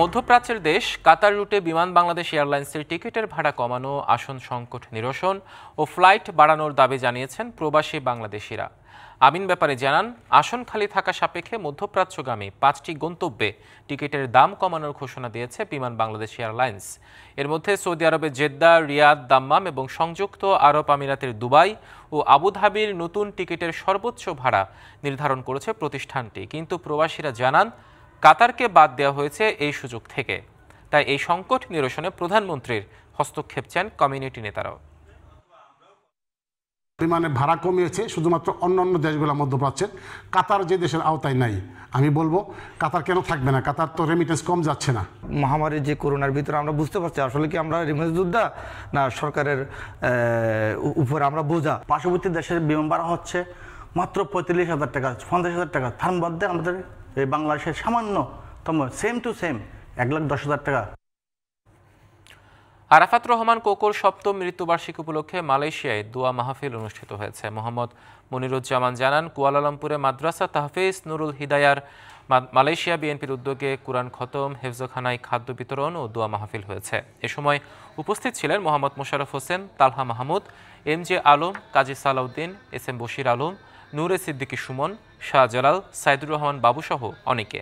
মধ্যপ্রাচ্যের দেশ কাতার রুটে বিমান বাংলাদেশ এয়ারলাইন্সের টিকিটের ভাড়া কমানো আসন সংকট নিরসন ও ফ্লাইট বাড়ানোর দাবি জানিয়েছেন প্রবাসী বাংলাদেশিরা আমিন ব্যাপারে জানান আসন খালি থাকা সাপেক্ষে মধ্যপ্রাচ্যগামী পাঁচটি গন্তব্যে টিকিটের দাম কমানোর ঘোষণা দিয়েছে বিমান বাংলাদেশ এয়ারলাইন্স এর মধ্যে সৌদি আরবের জেদ্দা রিয়াদ দাম্মাম এবং সংযুক্ত আরব আমিরাতের দুবাই ও আবুধাবির নতুন টিকিটের সর্বোচ্চ ভাড়া নির্ধারণ করেছে প্রতিষ্ঠানটি কিন্তু প্রবাসীরা জানান কাতারকে বাদ দেওয়া হয়েছে এই সুযোগ থেকে তাই এই সংকট নিরসনে প্রধানমন্ত্রীর হস্তক্ষেপ চান কমিউনিটি নেতারাও পরিমাণে ভাড়া কমিয়েছে শুধুমাত্র অন্য অন্য দেশগুলো মধ্যপ্রাচ্যের কাতার যে দেশের আওতায় নাই আমি বলবো কাতার কেন থাকবে না কাতার তো রেমিটেন্স কম যাচ্ছে না মহামারীর যে করোনার ভিতরে আমরা বুঝতে পারছি আসলে কি আমরা রেমিটেন্স যোদ্ধা না সরকারের উপর আমরা বোঝা পার্শ্ববর্তী দেশের বিমান ভাড়া হচ্ছে মাত্র পঁয়ত্রিশ হাজার টাকা পঞ্চাশ হাজার টাকা থান বাদ দিয়ে আমাদের এই বাংলাদেশের সামান্যতম সেম টু সেম এক লাখ দশ হাজার টাকা আরাফাত রহমান কোকোর সপ্তম মৃত্যুবার্ষিকী উপলক্ষে মালয়েশিয়ায় দোয়া মাহফিল অনুষ্ঠিত হয়েছে মোহাম্মদ মনিরুজ্জামান জানান কুয়ালালামপুরে মাদ্রাসা তাহফিজ নুরুল হিদায়ার মালয়েশিয়া বিএনপির উদ্যোগে কুরআন খতম হেফজখানায় খাদ্য বিতরণ ও দোয়া মাহফিল হয়েছে এ সময় উপস্থিত ছিলেন Mohammad Mosharraf Hossain Talha Mahmud M J Alam Kazi Salauddin S M Bashir Alam Nure Siddiqui Suman Shahjalal Saidur Rahman বাবুসহ অনেকে